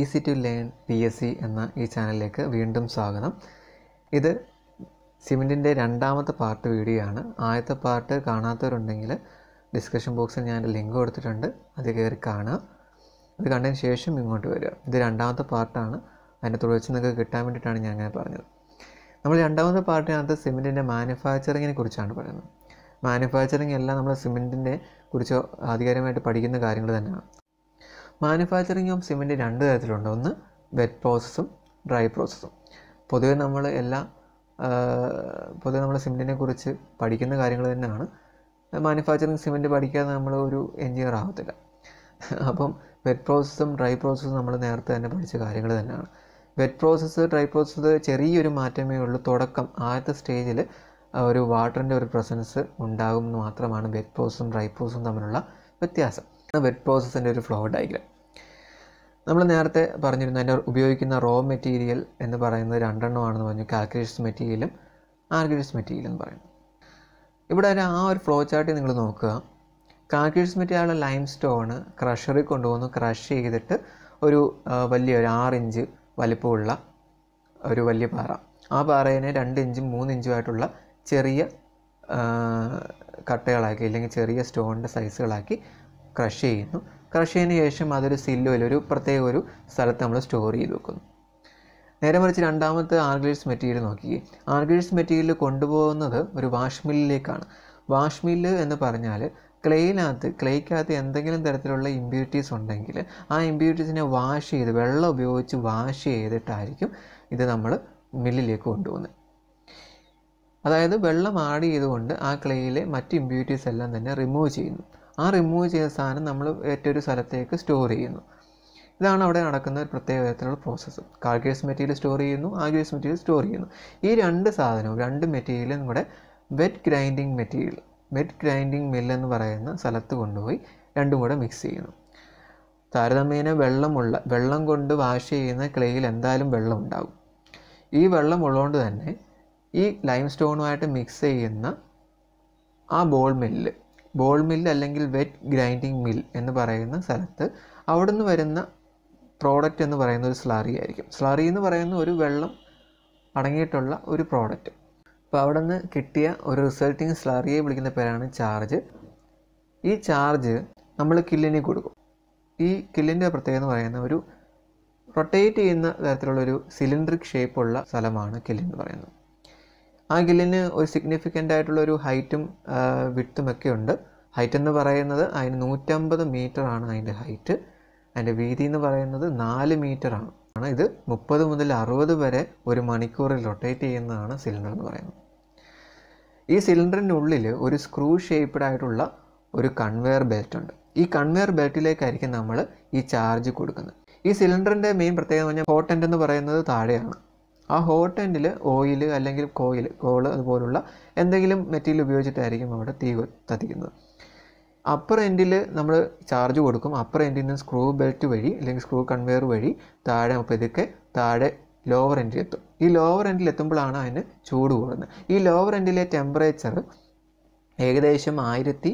easy to learn P S C എന്ന ഈ ചാനലിലേക്ക് വീണ്ടും സ്വാഗതം ഇത് സിമെൻറ്റിൻ്റെ രണ്ടാമത്തെ പാർട്ട് വീഡിയോ ആണ് ആദ്യത്തെ പാർട്ട് കാണാത്തവരുണ്ടെങ്കിൽ ഡിസ്കഷൻ ബോക്സിൽ ഞാൻ ലിങ്ക് കൊടുത്തിട്ടുണ്ട് അത് കയറി കാണുക അത് കണ്ടതിന് ശേഷം ഇങ്ങോട്ട് വരിക ഇത് രണ്ടാമത്തെ പാർട്ടാണ് അതിൻ്റെ തുടർച്ച നിങ്ങൾക്ക് കിട്ടാൻ വേണ്ടിയിട്ടാണ് ഞാൻ അങ്ങനെ പറഞ്ഞത് നമ്മൾ രണ്ടാമത്തെ പാർട്ടിനകത്ത് സിമെൻറ്റിൻ്റെ മാനുഫാക്ചറിങ്ങിനെ കുറിച്ചാണ് പറയുന്നത് മാനുഫാക്ചറിങ് എല്ലാം നമ്മൾ സിമെൻറ്റിനെ കുറിച്ച് ആധികാരികമായിട്ട് പഠിക്കുന്ന കാര്യങ്ങൾ തന്നെയാണ് മാനുഫാക്ചറിങ് ഓഫ് സിമെൻ്റ് രണ്ട് തരത്തിലുണ്ട് ഒന്ന് വെറ്റ് പ്രോസസ്സും ഡ്രൈ പ്രോസസ്സും പൊതുവെ നമ്മൾ എല്ലാ പൊതുവെ നമ്മൾ സിമെൻറ്റിനെ കുറിച്ച് പഠിക്കുന്ന കാര്യങ്ങൾ തന്നെയാണ് മാനുഫാക്ചറിങ് സിമെൻറ്റ് പഠിക്കാതെ നമ്മൾ ഒരു എൻജിനീയർ ആവത്തില്ല അപ്പം വെറ്റ് പ്രോസസ്സും ഡ്രൈ പ്രോസസ്സും നമ്മൾ നേരത്തെ തന്നെ പഠിച്ച കാര്യങ്ങൾ തന്നെയാണ് വെറ്റ് പ്രോസസ്സ് ഡ്രൈ പ്രോസസ്സ് ചെറിയൊരു മാറ്റമേ ഉള്ളൂ തുടക്കം ആദ്യത്തെ സ്റ്റേജിൽ ഒരു വാട്ടറിൻ്റെ ഒരു പ്രസൻസ് ഉണ്ടാകും എന്ന് മാത്രമാണ് വെറ്റ് പ്രോസസ്സും ഡ്രൈ പ്രോസസ്സും തമ്മിലുള്ള വ്യത്യാസം വെറ്റ് പ്രോസസ്സിൻ്റെ ഒരു ഫ്ലോ ഡയഗ്രാം നമ്മൾ നേരത്തെ പറഞ്ഞിരുന്നു അതിൻ്റെ ഉപയോഗിക്കുന്ന റോ മെറ്റീരിയൽ എന്ന് പറയുന്നത് രണ്ടെണ്ണമാണെന്ന് പറഞ്ഞു കാൽക്കുലേഷൻ മെറ്റീരിയലും ആർഗിഡ്സ് മെറ്റീരിയലും എന്ന് പറയുന്നു ഇവിടെ ആ ഒരു ഫ്ലോ ചാർട്ടിൽ നിങ്ങൾ നോക്കുക കാൽക്കുലേഷൻ മെറ്റീരിയലുള്ള ലൈം സ്റ്റോണ് ക്രഷറിൽ കൊണ്ടുവന്ന് ക്രഷ് ചെയ്തിട്ട് ഒരു വലിയ ഒരു ഇഞ്ച് വലിപ്പമുള്ള ഒരു വലിയ പാറ ആ പാറയെ രണ്ട് ഇഞ്ചും മൂന്ന് ആയിട്ടുള്ള ചെറിയ കട്ടകളാക്കി അല്ലെങ്കിൽ ചെറിയ സ്റ്റോണിൻ്റെ സൈസുകളാക്കി ക്രഷ് ചെയ്യുന്നു ക്രഷ് ചെയ്തതിന് ശേഷം അതൊരു സില്ലോയിൽ ഒരു പ്രത്യേക ഒരു സ്ഥലത്ത് നമ്മൾ സ്റ്റോർ ചെയ്ത് വെക്കുന്നു നേരെ മറിച്ച് രണ്ടാമത്തെ ആർഗൈഡ്സ് മെറ്റീരിയൽ നോക്കി ആർഗൈഡ്സ് മെറ്റീരിയൽ കൊണ്ടുപോകുന്നത് ഒരു വാഷ് മില്ലിലേക്കാണ് വാഷ് മില്ല് എന്ന് പറഞ്ഞാൽ ക്ലേയിനകത്ത് ക്ലേക്കകത്ത് എന്തെങ്കിലും തരത്തിലുള്ള ഇമ്പ്യൂരിറ്റീസ് ഉണ്ടെങ്കിൽ ആ ഇമ്പ്യൂരിറ്റീസിനെ വാഷ് ചെയ്ത് വെള്ളം ഉപയോഗിച്ച് വാഷ് ചെയ്തിട്ടായിരിക്കും ഇത് നമ്മൾ മില്ലിലേക്ക് കൊണ്ടുപോകുന്നത് അതായത് വെള്ളം ആഡ് ചെയ്തുകൊണ്ട് ആ ക്ലേയിലെ മറ്റ് ഇമ്പ്യൂരിറ്റീസ് എല്ലാം തന്നെ റിമൂവ് ചെയ്യുന്നു ആ റിമൂവ് ചെയ്ത സാധനം നമ്മൾ മറ്റൊരു സ്ഥലത്തേക്ക് സ്റ്റോർ ചെയ്യുന്നു ഇതാണ് അവിടെ നടക്കുന്ന ഒരു പ്രത്യേക തരത്തിലുള്ള പ്രോസസ്സ് കാൾഗേഴ്സ് മെറ്റീരിയൽ സ്റ്റോർ ചെയ്യുന്നു ആഗ്വേഴ്സ് മെറ്റീരിയൽ സ്റ്റോർ ചെയ്യുന്നു ഈ രണ്ട് സാധനവും രണ്ട് മെറ്റീരിയലും കൂടെ വെറ്റ് ഗ്രൈൻഡിങ് മെറ്റീരിയൽ വെറ്റ് ഗ്രൈൻഡിങ് മില്ലെന്ന് പറയുന്ന സ്ഥലത്ത് കൊണ്ടുപോയി രണ്ടും കൂടെ മിക്സ് ചെയ്യുന്നു താരതമ്യേന വെള്ളമുള്ള വെള്ളം കൊണ്ട് വാഷ് ചെയ്യുന്ന ക്ലേയിൽ എന്തായാലും വെള്ളം ഉണ്ടാകും ഈ വെള്ളം ഉള്ളതുകൊണ്ട് തന്നെ ഈ ലൈം സ്റ്റോണുമായിട്ട് മിക്സ് ചെയ്യുന്ന ആ ബോൾ മില്ല് ബോൾ മില്ല് അല്ലെങ്കിൽ വെറ്റ് ഗ്രൈൻഡിങ് മിൽ എന്ന് പറയുന്ന സ്ഥലത്ത് അവിടെ നിന്ന് വരുന്ന പ്രോഡക്റ്റ് എന്ന് പറയുന്ന ഒരു സ്ലറി ആയിരിക്കും സ്ലറി എന്ന് പറയുന്ന ഒരു വെള്ളം അടങ്ങിയിട്ടുള്ള ഒരു പ്രോഡക്റ്റ് അപ്പോൾ അവിടെ നിന്ന് കിട്ടിയ ഒരു റിസൾട്ടിങ് സ്ലാറിയെ വിളിക്കുന്ന പേരാണ് ചാർജ് ഈ ചാർജ് നമ്മൾ കില്ലിന് കൊടുക്കും ഈ കില്ലിൻ്റെ പ്രത്യേകത എന്ന് പറയുന്ന ഒരു റൊട്ടേറ്റ് ചെയ്യുന്ന തരത്തിലുള്ളൊരു സിലിണ്ടറിക് ഷേപ്പുള്ള സ്ഥലമാണ് കില്ലെന്ന് പറയുന്നത് ആ ഗില്ലിന് ഒരു സിഗ്നിഫിക്കൻ്റ് ആയിട്ടുള്ള ഒരു ഹൈറ്റും വിട്ടുമൊക്കെ ഉണ്ട് ഹൈറ്റ് എന്ന് പറയുന്നത് അതിന് നൂറ്റമ്പത് ആണ് അതിൻ്റെ ഹൈറ്റ് അതിൻ്റെ വീതി എന്ന് പറയുന്നത് നാല് ആണ് ആണ് ഇത് മുപ്പത് മുതൽ അറുപത് വരെ ഒരു മണിക്കൂറിൽ റൊട്ടേറ്റ് ചെയ്യുന്നതാണ് സിലിണ്ടർ എന്ന് പറയുന്നത് ഈ സിലിണ്ടറിനുള്ളിൽ ഒരു സ്ക്രൂ ഷേപ്പ്ഡ് ആയിട്ടുള്ള ഒരു കൺവെയർ ബെൽറ്റ് ഉണ്ട് ഈ കൺവെയർ ബെൽറ്റിലേക്കായിരിക്കും നമ്മൾ ഈ ചാർജ് കൊടുക്കുന്നത് ഈ സിലിണ്ടറിൻ്റെ മെയിൻ പ്രത്യേകത പറഞ്ഞാൽ ഹോട്ടൻ്റ് എന്ന് പറയുന്നത് താഴെയാണ് ആ ഹോട്ട് എൻഡിൽ ഓയിൽ അല്ലെങ്കിൽ കോയിൽ കോള് അതുപോലുള്ള എന്തെങ്കിലും മെറ്റീരിയൽ ഉപയോഗിച്ചിട്ടായിരിക്കും അവിടെ തീ കത്തിക്കുന്നത് അപ്പർ എൻഡിൽ നമ്മൾ ചാർജ് കൊടുക്കും അപ്പർ എൻഡിൽ നിന്ന് സ്ക്രൂ ബെൽറ്റ് വഴി അല്ലെങ്കിൽ സ്ക്രൂ കൺവെയർ വഴി താഴെ അപ്പോൾ ഇതൊക്കെ താഴെ ലോവർ എൻഡിൽ എത്തും ഈ ലോവർ എൻഡിൽ എത്തുമ്പോഴാണ് അതിന് ചൂട് കൂടുന്നത് ഈ ലോവർ എൻഡിലെ ടെമ്പറേച്ചർ ഏകദേശം ആയിരത്തി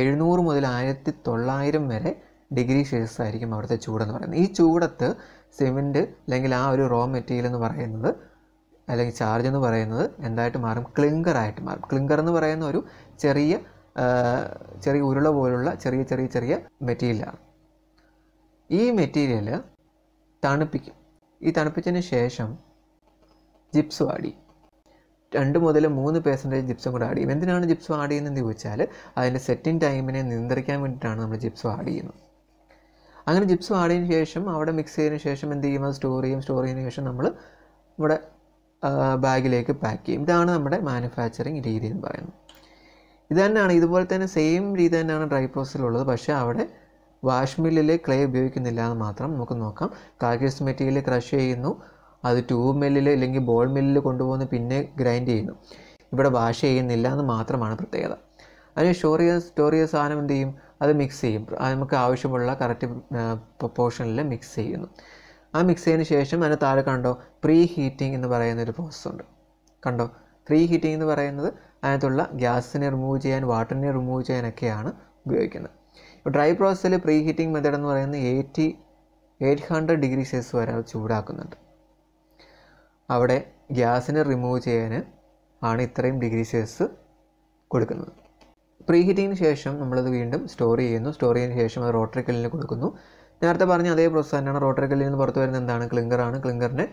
എഴുന്നൂറ് മുതൽ ആയിരത്തി തൊള്ളായിരം വരെ ഡിഗ്രി സെൽഷ്യസ് ആയിരിക്കും അവിടുത്തെ ചൂടെന്ന് പറയുന്നത് ഈ ചൂടത്ത് സിമെൻറ്റ് അല്ലെങ്കിൽ ആ ഒരു റോ മെറ്റീരിയൽ എന്ന് പറയുന്നത് അല്ലെങ്കിൽ ചാർജ് എന്ന് പറയുന്നത് എന്തായിട്ട് മാറും ക്ലിങ്കറായിട്ട് മാറും ക്ലിങ്കർ എന്ന് പറയുന്ന ഒരു ചെറിയ ചെറിയ ഉരുള പോലുള്ള ചെറിയ ചെറിയ ചെറിയ മെറ്റീരിയലാണ് ഈ മെറ്റീരിയൽ തണുപ്പിക്കും ഈ തണുപ്പിച്ചതിന് ശേഷം ജിപ്സ് ആടി രണ്ട് മുതൽ മൂന്ന് പേഴ്സൻറ്റേജ് ജിപ്സും കൂടെ ആഡ് ചെയ്യും എന്തിനാണ് ജിപ്സും ആഡ് ചെയ്യുന്നതെന്ന് ചോദിച്ചാൽ അതിൻ്റെ സെറ്റിംഗ് ടൈമിനെ നിയന്ത്രിക്കാൻ വേണ്ടിയിട്ടാണ് നമ്മൾ ജിപ്സും ആഡ് ചെയ്യുന്നത് അങ്ങനെ ജിപ്സ് ആടിയതിന് ശേഷം അവിടെ മിക്സ് ചെയ്തതിന് ശേഷം എന്ത് ചെയ്യും അത് സ്റ്റോർ ചെയ്യും സ്റ്റോർ ചെയ്തതിന് ശേഷം നമ്മൾ ഇവിടെ ബാഗിലേക്ക് പാക്ക് ചെയ്യും ഇതാണ് നമ്മുടെ മാനുഫാക്ചറിങ് രീതി എന്ന് പറയുന്നത് ഇത് തന്നെയാണ് ഇതുപോലെ തന്നെ സെയിം രീതി തന്നെയാണ് ഡ്രൈ പ്രോസസ്സിലുള്ളത് പക്ഷേ അവിടെ വാഷ് മില്ലിൽ ക്ലേ ഉപയോഗിക്കുന്നില്ല എന്ന് മാത്രം നമുക്ക് നോക്കാം കാക്കേഴ്സ് മെറ്റീരിയൽ ക്രഷ് ചെയ്യുന്നു അത് ട്യൂബ് മില്ലിൽ അല്ലെങ്കിൽ ബോൾ മില്ലിൽ കൊണ്ടുപോകുന്നു പിന്നെ ഗ്രൈൻഡ് ചെയ്യുന്നു ഇവിടെ വാഷ് ചെയ്യുന്നില്ല എന്ന് മാത്രമാണ് പ്രത്യേകത അതിന് സ്റ്റോർ സ്റ്റോറിയ സാധനം എന്ത് ചെയ്യും അത് മിക്സ് ചെയ്യും നമുക്ക് ആവശ്യമുള്ള കറക്റ്റ് പ്രൊപ്പോർഷനിൽ മിക്സ് ചെയ്യുന്നു ആ മിക്സ് ചെയ്തതിന് ശേഷം അതിന് താഴെ കണ്ടോ പ്രീ ഹീറ്റിംഗ് എന്ന് പറയുന്ന ഒരു പ്രോസസ്സ് ഉണ്ട് കണ്ടോ പ്രീ ഹീറ്റിംഗ് എന്ന് പറയുന്നത് അതിനകത്തുള്ള ഗ്യാസിനെ റിമൂവ് ചെയ്യാൻ വാട്ടറിനെ റിമൂവ് ചെയ്യാനൊക്കെയാണ് ഉപയോഗിക്കുന്നത് ഇപ്പോൾ ഡ്രൈ പ്രോസസ്സിൽ പ്രീ ഹീറ്റിംഗ് മെത്തേഡ് എന്ന് പറയുന്നത് eighty eight hundred degree Celsius വരെ അത് ചൂടാക്കുന്നുണ്ട് അവിടെ ഗ്യാസിനെ റിമൂവ് ചെയ്യാൻ ആണ് ഇത്രയും ഡിഗ്രി സെൽസ് കൊടുക്കുന്നത് പ്രീ ഹീറ്റിങ്ങിന് ശേഷം നമ്മളത് വീണ്ടും സ്റ്റോർ ചെയ്യുന്നു സ്റ്റോർ ചെയ്തതിന് ശേഷം അത് റോട്ടറി കല്ലിന് കൊടുക്കുന്നു നേരത്തെ പറഞ്ഞ അതേ പ്രോസസ്സ് തന്നെയാണ് റോട്ടറി കല്ലിൽ നിന്ന് പുറത്ത് വരുന്ന എന്താണ് ക്ലിങ്കറാണ് ക്ലിങ്കറിനെ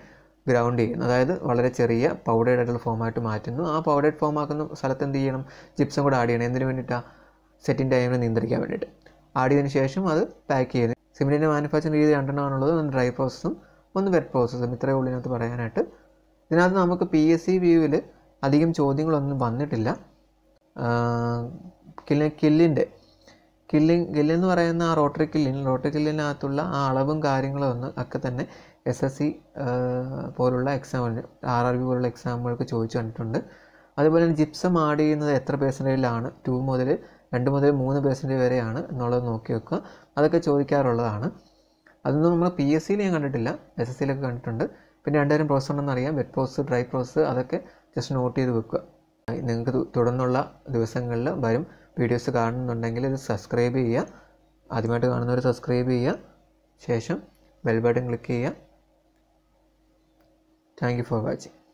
ഗ്രൗണ്ട് ചെയ്യുന്നു അതായത് വളരെ ചെറിയ പൗഡേഡ് ആയിട്ടുള്ള ഫോമായിട്ട് മാറ്റുന്നു ആ പൗഡേഡ് ഫോം ആക്കുന്ന സ്ഥലത്ത് എന്ത് ചെയ്യണം ജിപ്സും കൂടെ ആഡ് ചെയ്യണം എന്തിനു വേണ്ടിയിട്ടാണ് സെറ്റിൻ്റെ ടൈമിനെ നിയന്ത്രിക്കാൻ വേണ്ടിയിട്ട് ആഡ് ചെയ്തതിന് ശേഷം അത് പാക്ക് ചെയ്യുന്നു സിമെൻറ്റിൻ്റെ മാനുഫാക്ചറിങ് രീതി രണ്ടെണ്ണമാണുള്ളത് ഒന്ന് ഡ്രൈ പ്രോസസ്സും ഒന്ന് വെറ്റ് പ്രോസസ്സും ഇത്രയേ ഉള്ളൂ ഇതിനകത്ത് പറയാനായിട്ട് ഇതിനകത്ത് നമുക്ക് പി എസ് സി വ്യൂവിൽ അധികം ചോദ്യങ്ങളൊന്നും വന്നിട്ടില്ല കില്ലി കില്ലിൻ്റെ കില്ലിങ് കില്ലെന്ന് പറയുന്ന ആ റോട്ടറി കില്ലിൻ റോട്ടറി കില്ലിനകത്തുള്ള ആ അളവും കാര്യങ്ങളും ഒന്ന് ഒക്കെ തന്നെ എസ് എസ് സി പോലുള്ള എക്സാമിന് ആർ ആർ ബി പോലുള്ള എക്സാമുകൾക്ക് ചോദിച്ചു കണ്ടിട്ടുണ്ട് അതുപോലെ തന്നെ ജിപ്സം ആഡ് ചെയ്യുന്നത് എത്ര പേഴ്സൻറ്റേജിലാണ് ടു മുതൽ രണ്ട് മുതൽ മൂന്ന് പേഴ്സൻറ്റേജ് വരെയാണ് എന്നുള്ളത് നോക്കി വെക്കുക അതൊക്കെ ചോദിക്കാറുള്ളതാണ് അതൊന്നും നമ്മൾ പി എസ് സിയിൽ ഞാൻ കണ്ടിട്ടില്ല എസ് എസ് സിയിലൊക്കെ കണ്ടിട്ടുണ്ട് പിന്നെ രണ്ടുപേരും പ്രോസസ് ഉണ്ടെന്ന് അറിയാം വെറ്റ് പ്രോസസ് ഡ്രൈ പ്രോസസ് അതൊക്കെ ജസ്റ്റ് നോട്ട് ചെയ്ത് വെക്കുക നിങ്ങൾക്ക് തുടർന്നുള്ള ദിവസങ്ങളിൽ വരും വീഡിയോസ് കാണുന്നുണ്ടെങ്കിൽ ഇത് സബ്സ്ക്രൈബ് ചെയ്യുക ആദ്യമായിട്ട് കാണുന്നവർ സബ്സ്ക്രൈബ് ചെയ്യുക ശേഷം ബെൽ ബട്ടൺ ക്ലിക്ക് ചെയ്യുക താങ്ക് യു ഫോർ വാച്ചിങ്